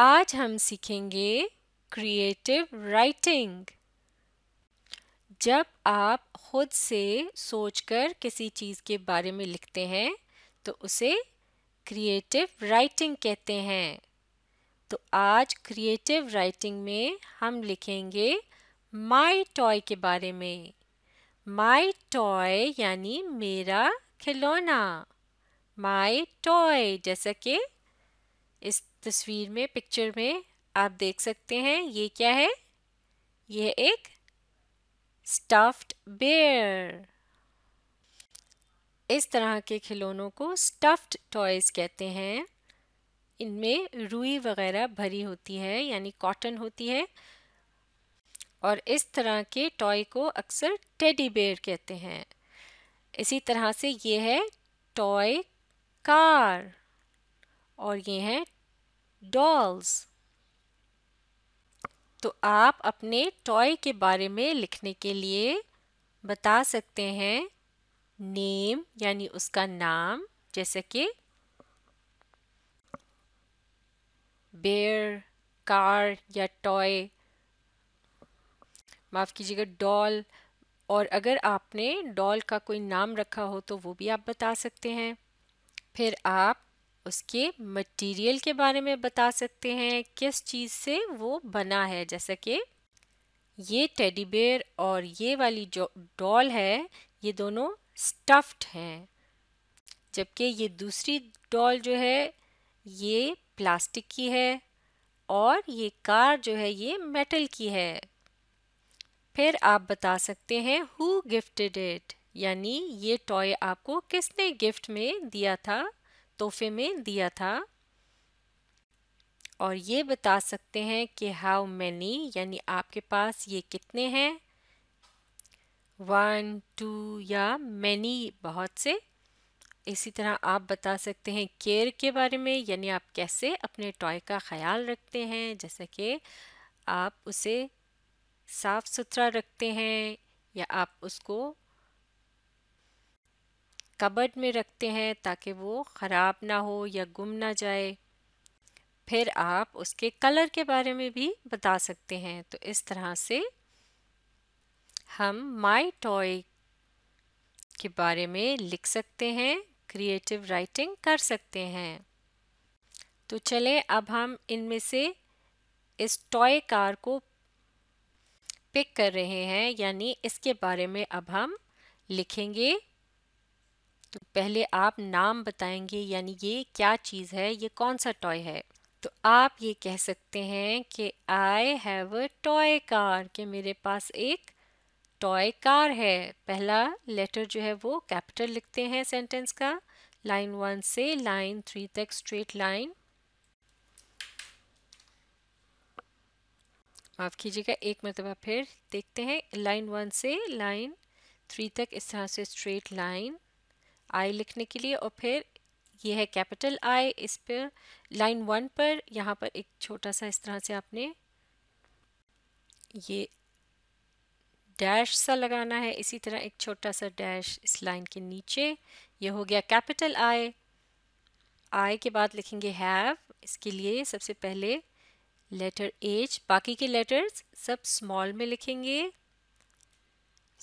आज हम सीखेंगे क्रिएटिव राइटिंग जब आप खुद से सोचकर किसी चीज़ के बारे में लिखते हैं तो उसे क्रिएटिव राइटिंग कहते हैं तो आज क्रिएटिव राइटिंग में हम लिखेंगे माई टॉय के बारे में माई टॉय यानी मेरा खिलौना माई टॉय जैसा कि इस तस्वीर में पिक्चर में आप देख सकते हैं ये क्या है यह एक स्टफ्ड बेयर इस तरह के खिलौनों को स्टफ्ड टॉयज़ कहते हैं इनमें रुई वगैरह भरी होती है यानी कॉटन होती है और इस तरह के टॉय को अक्सर टेडी बेयर कहते हैं इसी तरह से ये है टॉय कार और ये है डॉल्स तो आप अपने टॉय के बारे में लिखने के लिए बता सकते हैं नेम यानी उसका नाम जैसे कि बेयर कार या टॉय माफ़ कीजिएगा डॉल और अगर आपने डॉल का कोई नाम रखा हो तो वो भी आप बता सकते हैं फिर आप उसके मटेरियल के बारे में बता सकते हैं किस चीज़ से वो बना है जैसा कि ये टेडी बेयर और ये वाली जो डॉल है ये दोनों स्टफ्ड हैं जबकि ये दूसरी डॉल जो है ये प्लास्टिक की है और ये कार जो है ये मेटल की है फिर आप बता सकते हैं हु गिफ्टेड इट यानी ये टॉय आपको किसने गिफ्ट में दिया था तोहफे में दिया था और ये बता सकते हैं कि हाउ मैनी यानी आपके पास ये कितने हैं वन टू या मैनी बहुत से इसी तरह आप बता सकते हैं केयर के बारे में यानी आप कैसे अपने टॉय का ख्याल रखते हैं जैसे कि आप उसे साफ़ सुथरा रखते हैं या आप उसको कबट में रखते हैं ताकि वो ख़राब ना हो या गुम ना जाए फिर आप उसके कलर के बारे में भी बता सकते हैं तो इस तरह से हम माई टॉय के बारे में लिख सकते हैं क्रिएटिव राइटिंग कर सकते हैं तो चलें अब हम इनमें से इस टॉय कार को पिक कर रहे हैं यानी इसके बारे में अब हम लिखेंगे पहले आप नाम बताएंगे यानी ये क्या चीज़ है ये कौन सा टॉय है तो आप ये कह सकते हैं कि I have a toy car कि मेरे पास एक टॉय कार है पहला लेटर जो है वो कैपिटल लिखते हैं सेंटेंस का लाइन वन से लाइन थ्री तक स्ट्रेट लाइन माफ़ कीजिएगा एक मरतबा फिर देखते हैं लाइन वन से लाइन थ्री तक इस तरह से स्ट्रेट लाइन आई लिखने के लिए और फिर ये है कैपिटल आई इस पर लाइन वन पर यहाँ पर एक छोटा सा इस तरह से आपने ये डैश सा लगाना है इसी तरह एक छोटा सा डैश इस लाइन के नीचे ये हो गया कैपिटल आई आई के बाद लिखेंगे हैव इसके लिए सबसे पहले लेटर एच बाकी के लेटर्स सब स्मॉल में लिखेंगे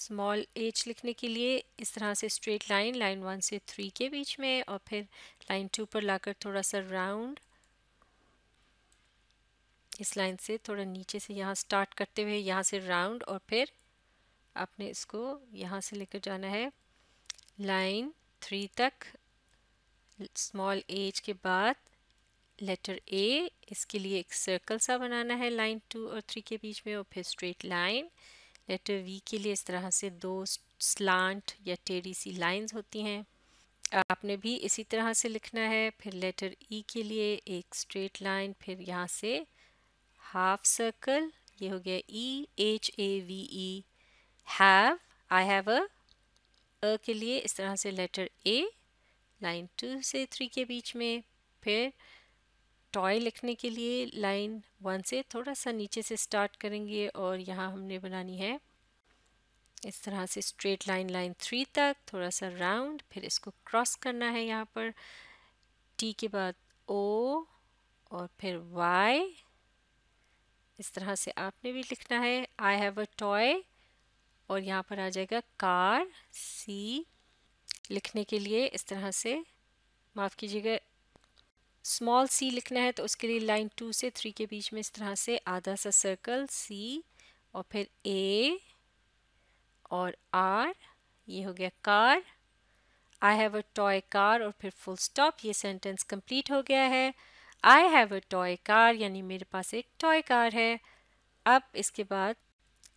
स्मॉल एच लिखने के लिए इस तरह से स्ट्रेट लाइन लाइन वन से थ्री के बीच में और फिर लाइन टू पर लाकर थोड़ा सा राउंड इस लाइन से थोड़ा नीचे से यहाँ स्टार्ट करते हुए यहाँ से राउंड और फिर आपने इसको यहाँ से लेकर जाना है लाइन थ्री तक स्मॉल एज के बाद लेटर ए इसके लिए एक सर्कल सा बनाना है लाइन टू और थ्री के बीच में और फिर स्ट्रेट लाइन लेटर वी के लिए इस तरह से दो स्लांट या टेढ़ी सी लाइंस होती हैं आपने भी इसी तरह से लिखना है फिर लेटर ई e के लिए एक स्ट्रेट लाइन फिर यहाँ से हाफ सर्कल ये हो गया E H A V E have I have a a के लिए इस तरह से लेटर ए लाइन टू से थ्री के बीच में फिर टॉय लिखने के लिए लाइन वन से थोड़ा सा नीचे से स्टार्ट करेंगे और यहाँ हमने बनानी है इस तरह से स्ट्रेट लाइन लाइन थ्री तक थोड़ा सा राउंड फिर इसको क्रॉस करना है यहाँ पर टी के बाद ओ और फिर वाई इस तरह से आपने भी लिखना है आई हैव अ टॉय और यहाँ पर आ जाएगा कार सी लिखने के लिए इस तरह से माफ़ कीजिएगा स्मॉल सी लिखना है तो उसके लिए लाइन टू से थ्री के बीच में इस तरह से आधा सा सर्कल सी और फिर ए और आर ये हो गया car I have a toy car और फिर फुल स्टॉप ये सेंटेंस कंप्लीट हो गया है I have a toy car यानी मेरे पास एक टॉय कार है अब इसके बाद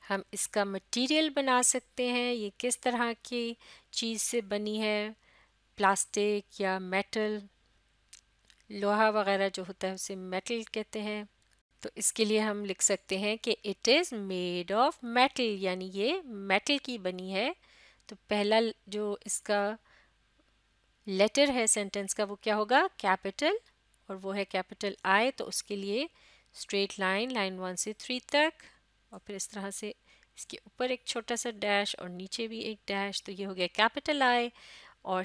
हम इसका मटेरियल बना सकते हैं ये किस तरह की चीज़ से बनी है प्लास्टिक या मेटल लोहा वगैरह जो होता है उसे मेटल कहते हैं तो इसके लिए हम लिख सकते हैं कि it is made of metal यानी ये मेटल की बनी है तो पहला जो इसका लेटर है सेंटेंस का वो क्या होगा कैपिटल और वो है कैपिटल आई तो उसके लिए स्ट्रेट लाइन लाइन वन से थ्री तक और फिर इस तरह से इसके ऊपर एक छोटा सा डैश और नीचे भी एक डैश तो ये हो गया कैपिटल आई और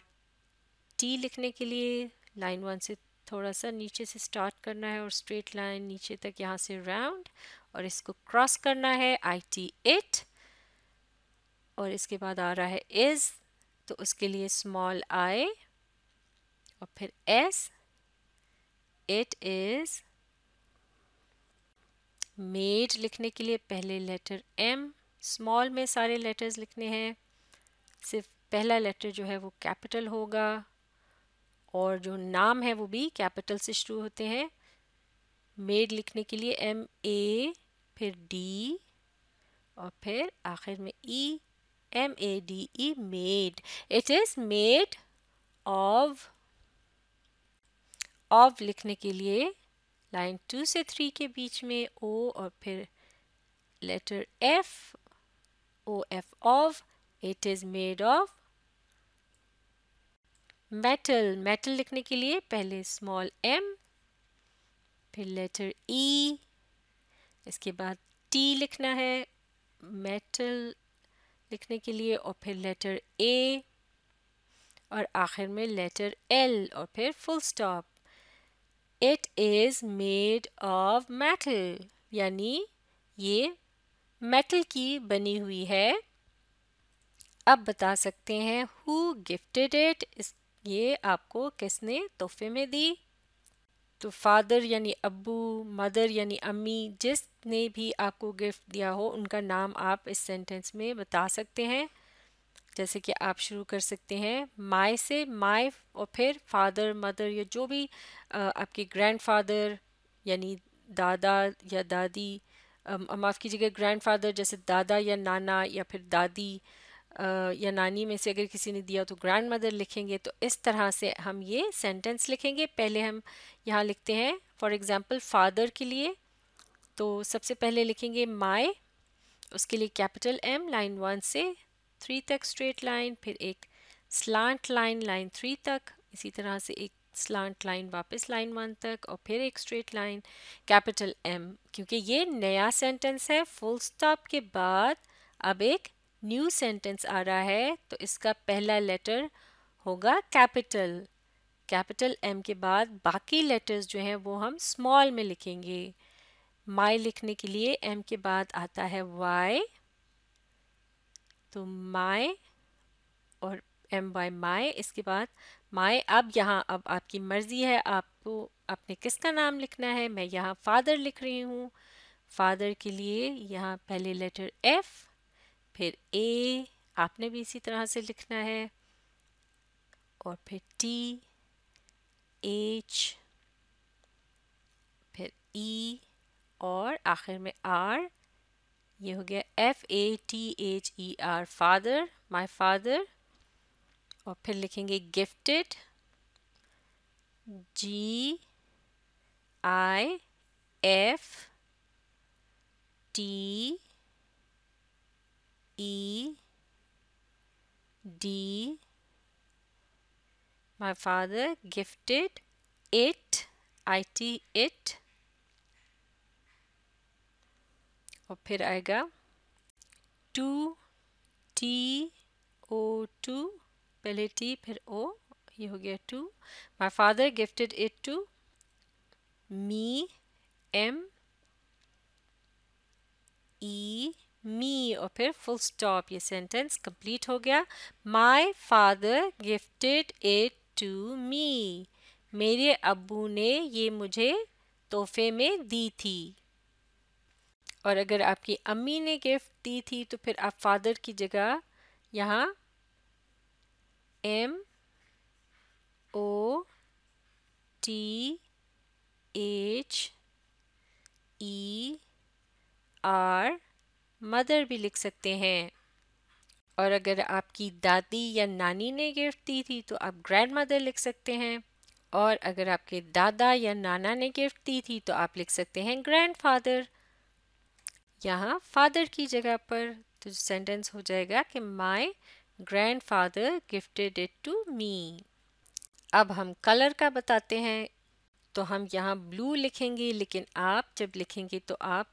टी लिखने के लिए लाइन वन से थोड़ा सा नीचे से स्टार्ट करना है और स्ट्रेट लाइन नीचे तक यहाँ से राउंड और इसको क्रॉस करना है आई टी एट और इसके बाद आ रहा है इज़ तो उसके लिए स्मॉल आई और फिर एस इट इज़ मेड लिखने के लिए पहले लेटर एम स्मॉल में सारे लेटर्स लिखने हैं सिर्फ पहला लेटर जो है वो कैपिटल होगा और जो नाम है वो भी कैपिटल से शुरू होते हैं मेड लिखने के लिए एम ए फिर डी और फिर आखिर में E M A D E made it is made of of लिखने के लिए लाइन टू से थ्री के बीच में ओ और फिर letter F O F of it is made of metal metal लिखने के लिए पहले स्मॉल एम फिर लेटर ई e, इसके बाद टी लिखना है मेटल लिखने के लिए और फिर लेटर ए और आखिर में लेटर एल और फिर full stop it is made of metal यानी ये मेटल की बनी हुई है अब बता सकते हैं हु गिफ्टेड इट इस ये आपको किसने तोहफे में दी तो फादर यानी अबू मदर यानी अम्मी जिसने भी आपको गिफ्ट दिया हो उनका नाम आप इस सेंटेंस में बता सकते हैं जैसे कि आप शुरू कर सकते हैं माए से माए और फिर फादर मदर या जो भी आपके ग्रैंडफादर यानी दादा या दादी माफ़ कीजिएगा ग्रैंडफादर जैसे दादा या नाना या फिर दादी या नानी में से अगर किसी ने दिया तो ग्रैंड मदर लिखेंगे तो इस तरह से हम ये सेंटेंस लिखेंगे पहले हम यहाँ लिखते हैं फॉर एग्ज़ाम्पल फादर के लिए तो सबसे पहले लिखेंगे माई उसके लिए कैपिटल एम लाइन वन से थ्री तक स्ट्रेट लाइन फिर एक स्लांट लाइन लाइन थ्री तक इसी तरह से एक स्लांट लाइन वापस लाइन वन तक और फिर एक स्ट्रेट लाइन कैपिटल एम क्योंकि ये नया सेंटेंस है फुल स्टॉप के बाद अब एक न्यू सेंटेंस आ रहा है तो इसका पहला लेटर होगा कैपिटल कैपिटल एम के बाद बाकी लेटर्स जो हैं वो हम स्मॉल में लिखेंगे माई लिखने के लिए एम के बाद आता है वाई तो माई और एम वाई माई इसके बाद माई अब यहाँ अब आपकी मर्ज़ी है आपको आपने किसका नाम लिखना है मैं यहाँ फादर लिख रही हूँ फादर के लिए यहाँ पहले लेटर एफ़ फिर ए आपने भी इसी तरह से लिखना है और फिर टी एच फिर ई e, और आखिर में आर ये हो गया F A T H E R father my father और फिर लिखेंगे gifted G I F T E D my father gifted it IT it और फिर आएगा टू टी ओ टू पहले टी फिर ओ ये हो गया to my father gifted it to me M E e, me और फिर फुल स्टॉप ये सेंटेंस कंप्लीट हो गया my father gifted it to me मेरे अबू ने ये मुझे तोहफे में दी थी और अगर आपकी अम्मी ने गिफ्ट दी थी तो फिर आप फादर की जगह यहाँ M O T H E R mother भी लिख सकते हैं और अगर आपकी दादी या नानी ने गिफ्ट दी थी तो आप ग्रैंड मदर लिख सकते हैं और अगर आपके दादा या नाना ने गिफ्ट दी थी तो आप लिख सकते हैं ग्रैंड फादर यहाँ फादर की जगह पर तो सेंटेंस हो जाएगा कि my grandfather gifted it to me अब हम कलर का बताते हैं तो हम यहाँ ब्लू लिखेंगे लेकिन आप जब लिखेंगे तो आप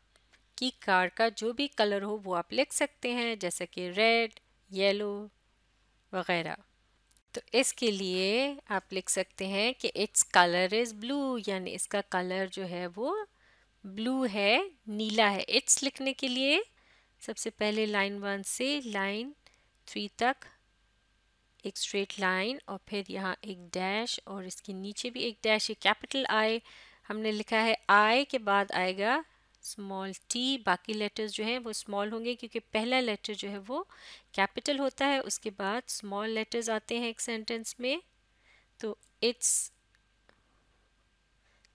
कि कार का जो भी कलर हो वो आप लिख सकते हैं जैसे कि रेड येलो वगैरह तो इसके लिए आप लिख सकते हैं कि इट्स कलर इज़ ब्लू यानी इसका कलर जो है वो ब्लू है नीला है इट्स लिखने के लिए सबसे पहले लाइन वन से लाइन थ्री तक एक स्ट्रेट लाइन और फिर यहाँ एक डैश और इसके नीचे भी एक डैश ये कैपिटल आई हमने लिखा है आई के बाद आएगा स्मॉल टी बाकी लेटर्स जो हैं वो स्मॉल होंगे क्योंकि पहला लेटर जो है वो कैपिटल होता है उसके बाद स्मॉल लेटर्स आते हैं एक सेंटेंस में तो इट्स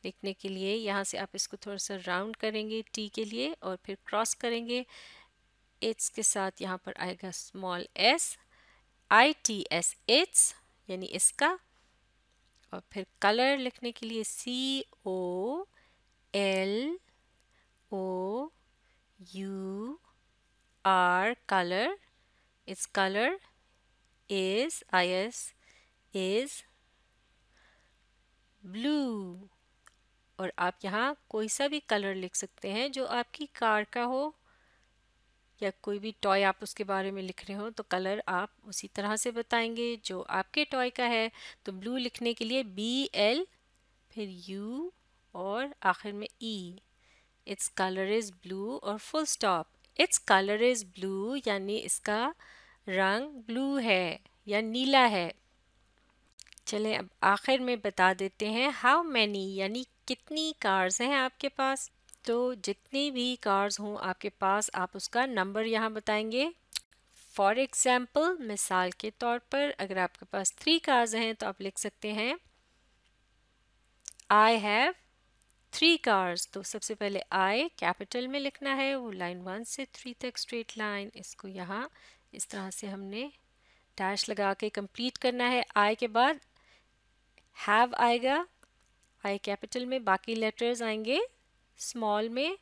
लिखने के लिए यहाँ से आप इसको थोड़ा सा राउंड करेंगे टी के लिए और फिर क्रॉस करेंगे इट्स के साथ यहाँ पर आएगा small S I T S its यानी इसका और फिर कलर लिखने के लिए C O L O U R color its color is is is blue और आप यहाँ कोई सा भी कलर लिख सकते हैं जो आपकी कार का हो या कोई भी टॉय आप उसके बारे में लिख रहे हो तो कलर आप उसी तरह से बताएंगे जो आपके टॉय का है तो ब्लू लिखने के लिए बी एल फिर यू और आखिर में E e. Its colour is blue और full stop its colour is blue यानी इसका रंग ब्लू है या नीला है चलें अब आखिर में बता देते हैं हाउ मैनी यानी कितनी कार्स हैं आपके पास तो जितनी भी कार्स हों आपके पास आप उसका नंबर यहाँ बताएंगे फॉर एग्ज़ाम्पल मिसाल के तौर पर अगर आपके पास थ्री कार्स हैं तो आप लिख सकते हैं आई हैव थ्री कार्स तो सबसे पहले आई कैपिटल में लिखना है वो लाइन वन से थ्री तक स्ट्रेट लाइन इसको यहाँ इस तरह से हमने डैश लगा के कंप्लीट करना है आई के बाद हैव आएगा आई कैपिटल में बाकी लेटर्स आएंगे स्मॉल में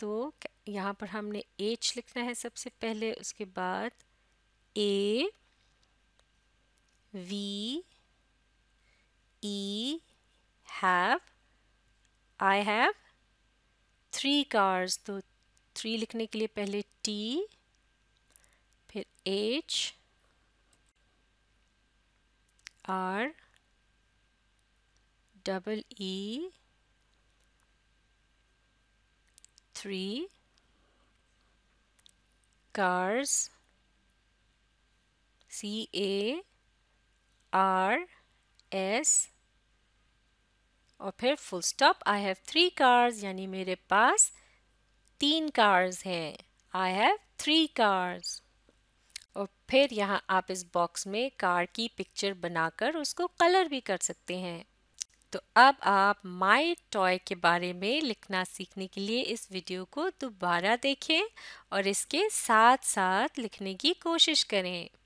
तो यहाँ पर हमने एच लिखना है सबसे पहले उसके बाद A V E have I have three cars तो थ्री लिखने के लिए पहले टी फिर H R double E three cars C A R S और फिर full stop I have three cars यानी मेरे पास तीन कार्स हैं आई हैव थ्री कार्स और फिर यहाँ आप इस बॉक्स में कार की पिक्चर बनाकर उसको कलर भी कर सकते हैं तो अब आप माई टॉय के बारे में लिखना सीखने के लिए इस वीडियो को दोबारा देखें और इसके साथ साथ लिखने की कोशिश करें